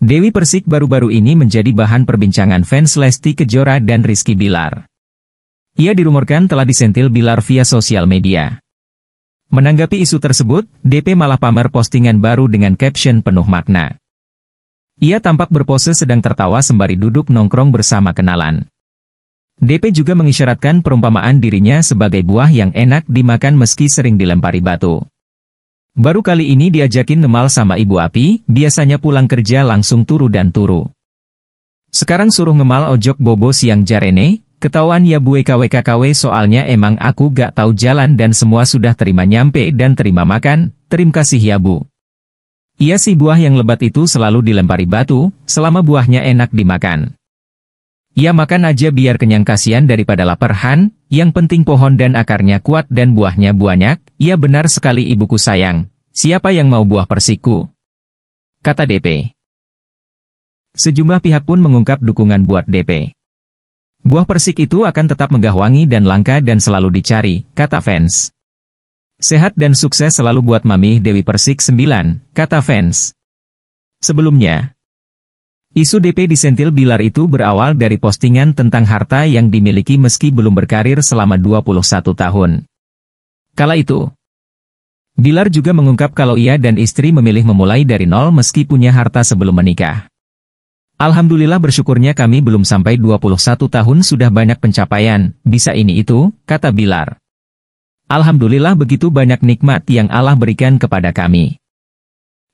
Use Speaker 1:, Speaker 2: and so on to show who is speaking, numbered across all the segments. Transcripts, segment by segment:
Speaker 1: Dewi Persik baru-baru ini menjadi bahan perbincangan fans Lesti Kejora dan Rizky Bilar. Ia dirumorkan telah disentil Bilar via sosial media. Menanggapi isu tersebut, DP malah pamer postingan baru dengan caption penuh makna. Ia tampak berpose sedang tertawa sembari duduk nongkrong bersama kenalan. DP juga mengisyaratkan perumpamaan dirinya sebagai buah yang enak dimakan meski sering dilempari batu. Baru kali ini diajakin Nemal sama Ibu Api, biasanya pulang kerja langsung turu dan turu. Sekarang suruh ngemal ojok bobo siang jarene, ketahuan ya bue KWKKW soalnya emang aku gak tahu jalan dan semua sudah terima nyampe dan terima makan, Terima kasih ya bu. Iya si buah yang lebat itu selalu dilempari batu, selama buahnya enak dimakan. Ya makan aja biar kenyang kasihan daripada lapar Han, yang penting pohon dan akarnya kuat dan buahnya banyak, ya benar sekali ibuku sayang. Siapa yang mau buah persiku? Kata DP. Sejumlah pihak pun mengungkap dukungan buat DP. Buah persik itu akan tetap wangi dan langka dan selalu dicari, kata fans. Sehat dan sukses selalu buat Mami Dewi Persik 9, kata fans. Sebelumnya, Isu DP disentil Bilar itu berawal dari postingan tentang harta yang dimiliki meski belum berkarir selama 21 tahun. Kala itu, Bilar juga mengungkap kalau ia dan istri memilih memulai dari nol meski punya harta sebelum menikah. Alhamdulillah bersyukurnya kami belum sampai 21 tahun sudah banyak pencapaian, bisa ini itu, kata Bilar. Alhamdulillah begitu banyak nikmat yang Allah berikan kepada kami.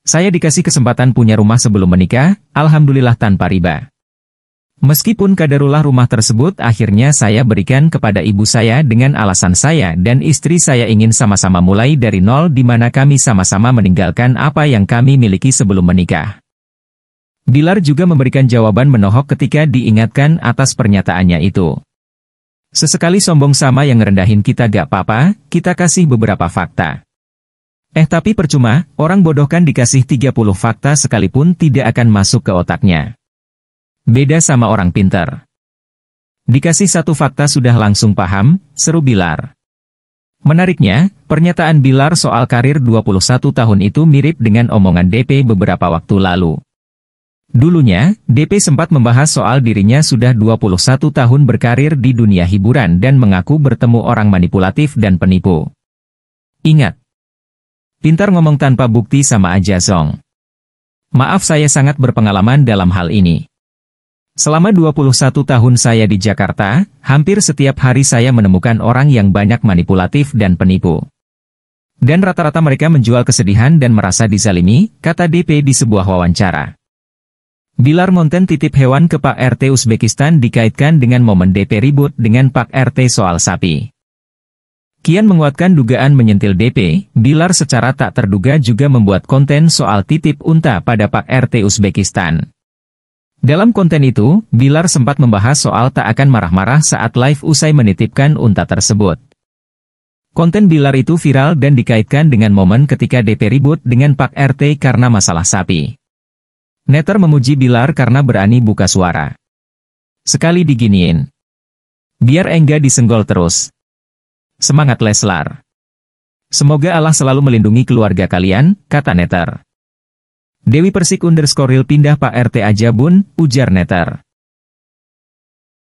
Speaker 1: Saya dikasih kesempatan punya rumah sebelum menikah, alhamdulillah tanpa riba. Meskipun kadarullah rumah tersebut akhirnya saya berikan kepada ibu saya dengan alasan saya dan istri saya ingin sama-sama mulai dari nol di mana kami sama-sama meninggalkan apa yang kami miliki sebelum menikah. Bilar juga memberikan jawaban menohok ketika diingatkan atas pernyataannya itu. Sesekali sombong sama yang ngerendahin kita gak apa-apa, kita kasih beberapa fakta. Eh tapi percuma, orang bodoh kan dikasih 30 fakta sekalipun tidak akan masuk ke otaknya. Beda sama orang pinter. Dikasih satu fakta sudah langsung paham, seru Bilar. Menariknya, pernyataan Bilar soal karir 21 tahun itu mirip dengan omongan DP beberapa waktu lalu. Dulunya, DP sempat membahas soal dirinya sudah 21 tahun berkarir di dunia hiburan dan mengaku bertemu orang manipulatif dan penipu. Ingat, Pintar ngomong tanpa bukti sama aja Song. Maaf saya sangat berpengalaman dalam hal ini. Selama 21 tahun saya di Jakarta, hampir setiap hari saya menemukan orang yang banyak manipulatif dan penipu. Dan rata-rata mereka menjual kesedihan dan merasa dizalimi, kata DP di sebuah wawancara. Bilar Monten titip hewan ke Pak RT Uzbekistan dikaitkan dengan momen DP ribut dengan Pak RT soal sapi. Kian menguatkan dugaan menyentil DP, Bilar secara tak terduga juga membuat konten soal titip unta pada Pak RT Uzbekistan. Dalam konten itu, Bilar sempat membahas soal tak akan marah-marah saat live usai menitipkan unta tersebut. Konten Bilar itu viral dan dikaitkan dengan momen ketika DP ribut dengan Pak RT karena masalah sapi. Netter memuji Bilar karena berani buka suara. Sekali diginiin. Biar enggak disenggol terus. Semangat Leslar. Semoga Allah selalu melindungi keluarga kalian, kata Neter. Dewi Persik underscore real pindah Pak RT aja bun, ujar Neter.